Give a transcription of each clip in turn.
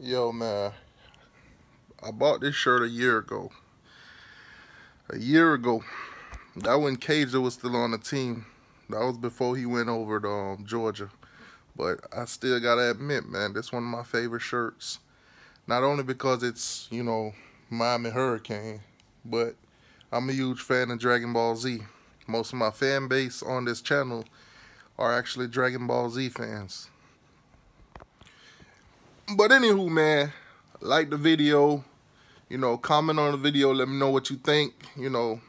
Yo, man. I bought this shirt a year ago. A year ago. That when Cager was still on the team. That was before he went over to um, Georgia. But I still got to admit, man, this one of my favorite shirts. Not only because it's, you know, Miami Hurricane, but I'm a huge fan of Dragon Ball Z. Most of my fan base on this channel are actually Dragon Ball Z fans. But anywho, man, like the video, you know, comment on the video, let me know what you think, you know.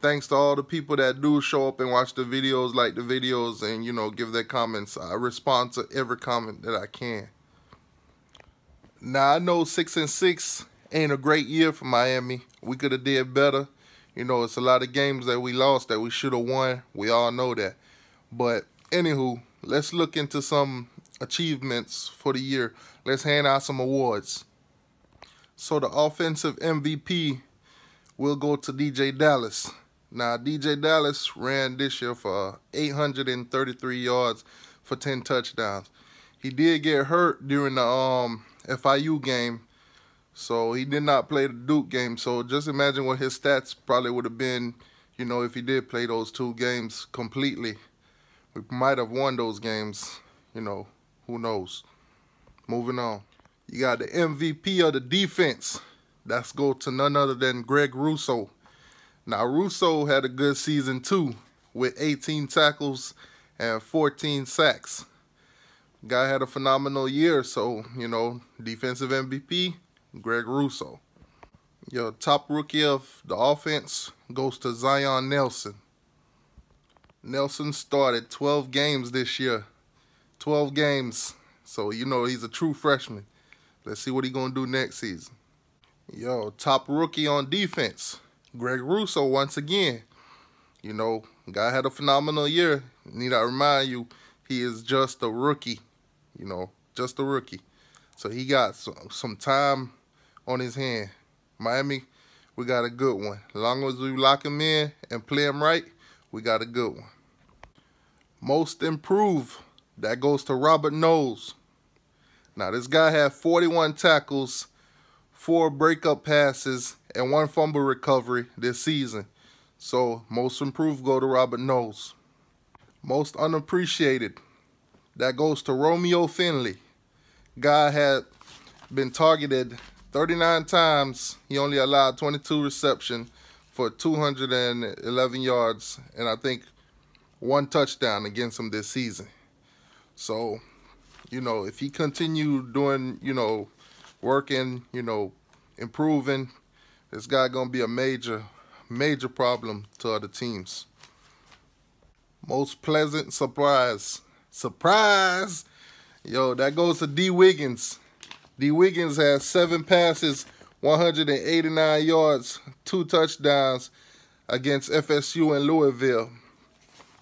Thanks to all the people that do show up and watch the videos, like the videos, and, you know, give their comments. I respond to every comment that I can. Now, I know 6 and 6 ain't a great year for Miami. We could have did better. You know, it's a lot of games that we lost that we should have won. We all know that. But anywho, let's look into some achievements for the year. Let's hand out some awards. So the offensive MVP will go to DJ Dallas. Now DJ Dallas ran this year for 833 yards for 10 touchdowns. He did get hurt during the um, FIU game so he did not play the Duke game. So just imagine what his stats probably would have been, you know, if he did play those two games completely. We might have won those games, you know, who knows. Moving on. You got the MVP of the defense. That's go to none other than Greg Russo. Now, Russo had a good season too, with 18 tackles and 14 sacks. Guy had a phenomenal year, so, you know, defensive MVP, Greg Russo. Your top rookie of the offense goes to Zion Nelson. Nelson started 12 games this year. 12 games. So, you know, he's a true freshman. Let's see what he's going to do next season. Yo, top rookie on defense, Greg Russo once again. You know, guy had a phenomenal year. Need I remind you, he is just a rookie. You know, just a rookie. So he got some, some time on his hand. Miami, we got a good one. As long as we lock him in and play him right, we got a good one. Most improved, that goes to Robert Knowles. Now, this guy had 41 tackles, four breakup passes, and one fumble recovery this season. So, most improved go to Robert Knowles. Most unappreciated, that goes to Romeo Finley. Guy had been targeted 39 times, he only allowed 22 reception for 211 yards and I think one touchdown against him this season. So, you know, if he continue doing, you know, working, you know, improving, this guy going to be a major, major problem to other teams. Most pleasant surprise. Surprise! Yo, that goes to D. Wiggins. D. Wiggins has seven passes, 189 yards, two touchdowns against FSU and Louisville.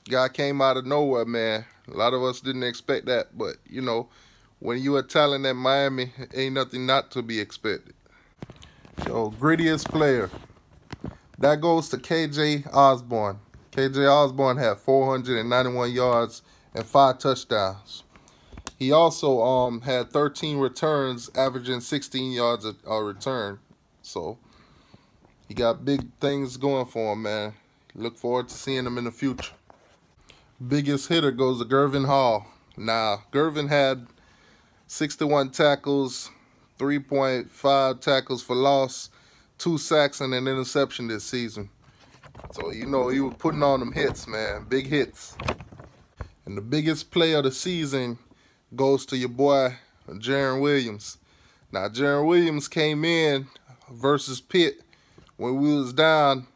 Guy came out of nowhere, man. A lot of us didn't expect that, but you know, when you are talent at Miami, ain't nothing not to be expected. Yo, grittiest player. That goes to KJ Osborne. KJ Osborne had 491 yards and five touchdowns. He also um had 13 returns, averaging 16 yards a, a return. So he got big things going for him, man. Look forward to seeing him in the future. Biggest hitter goes to Gervin Hall. Now, Gervin had 61 tackles, 3.5 tackles for loss, two sacks, and an interception this season. So, you know, he was putting on them hits, man. Big hits. And the biggest play of the season goes to your boy Jaron Williams. Now Jaron Williams came in versus Pitt when we was down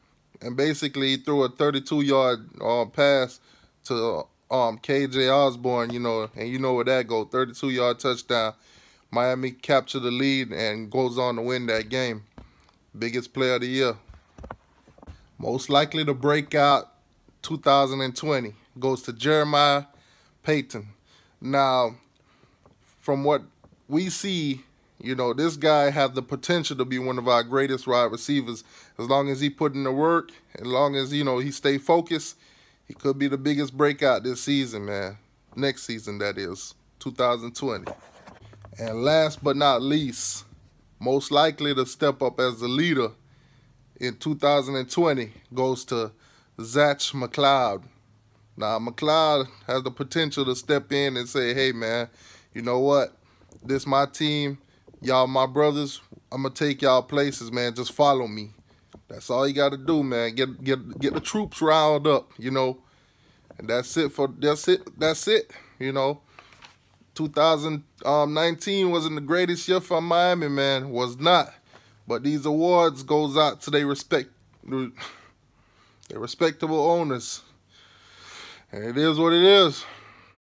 and basically threw a 32 yard uh, pass to um, KJ Osborne, you know, and you know where that go, 32 yard touchdown. Miami captured the lead and goes on to win that game. Biggest player of the year. Most likely to break out 2020 goes to Jeremiah Payton. Now, from what we see, you know, this guy has the potential to be one of our greatest wide receivers. As long as he put in the work, as long as, you know, he stay focused, he could be the biggest breakout this season, man. Next season, that is, 2020. And last but not least, most likely to step up as the leader in 2020 goes to Zach McLeod. Now, McLeod has the potential to step in and say, hey, man, you know what? This my team. Y'all my brothers. I'm going to take y'all places, man. Just follow me. That's all you got to do, man. Get get get the troops riled up, you know. And that's it for that's it. That's it, you know. 2019 um, wasn't the greatest year for Miami, man. Was not. But these awards goes out to their respect their respectable owners. And it is what it is.